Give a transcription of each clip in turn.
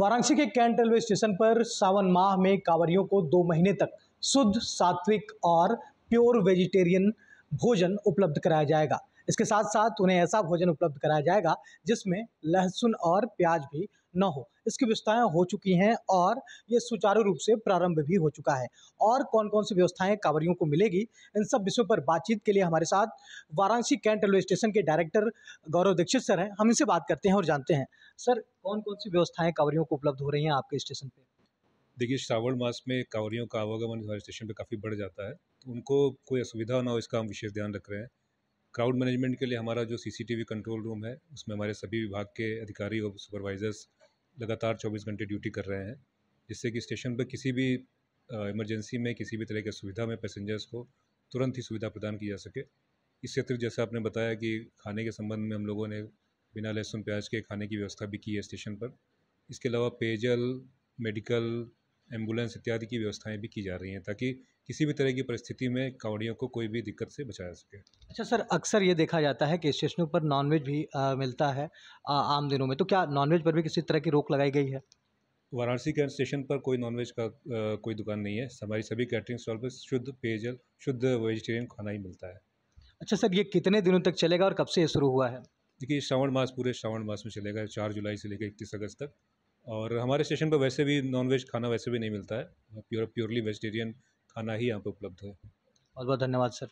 वाराणसी के cantt railway station पर सावन माह में कांवरियों को दो महीने तक शुद्ध सात्विक और प्योर वेजिटेरियन भोजन उपलब्ध कराया जाएगा इसके साथ साथ उन्हें ऐसा भोजन उपलब्ध कराया जाएगा जिसमें लहसुन और प्याज भी न हो इसकी व्यवस्थाएं हो चुकी हैं और ये सुचारू रूप से प्रारंभ भी हो चुका है और कौन कौन सी व्यवस्थाएं कांवरियों को मिलेगी इन सब विषयों पर बातचीत के लिए हमारे साथ वाराणसी कैंट रेलवे स्टेशन के डायरेक्टर गौरव दीक्षित सर हैं हम इनसे बात करते हैं और जानते हैं सर कौन कौन सी व्यवस्थाएँ कांवरियों को उपलब्ध हो रही हैं आपके स्टेशन पर देखिए श्रावण मास में कांवरियों का आवागमन हमारे स्टेशन पर काफ़ी बढ़ जाता है तो उनको कोई असुविधा ना हो इसका हम विशेष ध्यान रख रहे हैं क्राउड मैनेजमेंट के लिए हमारा जो सीसीटीवी कंट्रोल रूम है उसमें हमारे सभी विभाग के अधिकारी और सुपरवाइजर्स लगातार चौबीस घंटे ड्यूटी कर रहे हैं जिससे कि स्टेशन पर किसी भी इमरजेंसी में किसी भी तरह की सुविधा में पैसेंजर्स को तुरंत ही सुविधा प्रदान की जा सके इससे अतिरिक्त जैसा आपने बताया कि खाने के संबंध में हम लोगों ने बिना लहसुन प्याज के खाने की व्यवस्था भी की है स्टेशन पर इसके अलावा पेयजल मेडिकल एम्बुलेंस इत्यादि की व्यवस्थाएं भी की जा रही हैं ताकि किसी भी तरह की परिस्थिति में कांवड़ियों को कोई भी दिक्कत से बचाया सके अच्छा सर अक्सर ये देखा जाता है कि स्टेशनों पर नॉनवेज भी आ, मिलता है आ, आम दिनों में तो क्या नॉनवेज पर भी किसी तरह की रोक लगाई गई है वाराणसी के स्टेशन पर कोई नॉनवेज का आ, कोई दुकान नहीं है हमारी सभी कैटरिंग स्टॉल पर शुद्ध पेयजल शुद्ध वेजिटेरियन खाना ही मिलता है अच्छा सर ये कितने दिनों तक चलेगा और कब से ये शुरू हुआ है देखिए श्रावण मास पूरे श्रावण मास में चलेगा चार जुलाई से लेकर इकतीस अगस्त तक और हमारे स्टेशन पर वैसे भी नॉन वेज खाना वैसे भी नहीं मिलता है प्योर प्योरली वेजिटेरियन खाना ही यहाँ पर उपलब्ध है बहुत बहुत धन्यवाद सर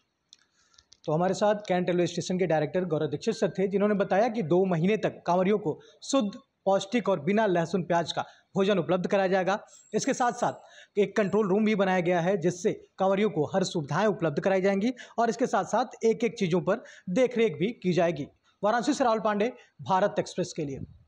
तो हमारे साथ कैंट रेलवे स्टेशन के डायरेक्टर गौरव दीक्षित सर थे जिन्होंने बताया कि दो महीने तक कांवरियों को शुद्ध पौष्टिक और बिना लहसुन प्याज का भोजन उपलब्ध कराया जाएगा इसके साथ साथ एक कंट्रोल रूम भी बनाया गया है जिससे कांवरियों को हर सुविधाएं उपलब्ध कराई जाएंगी और इसके साथ साथ एक एक चीज़ों पर देखरेख भी की जाएगी वाराणसी से राहुल पांडे भारत एक्सप्रेस के लिए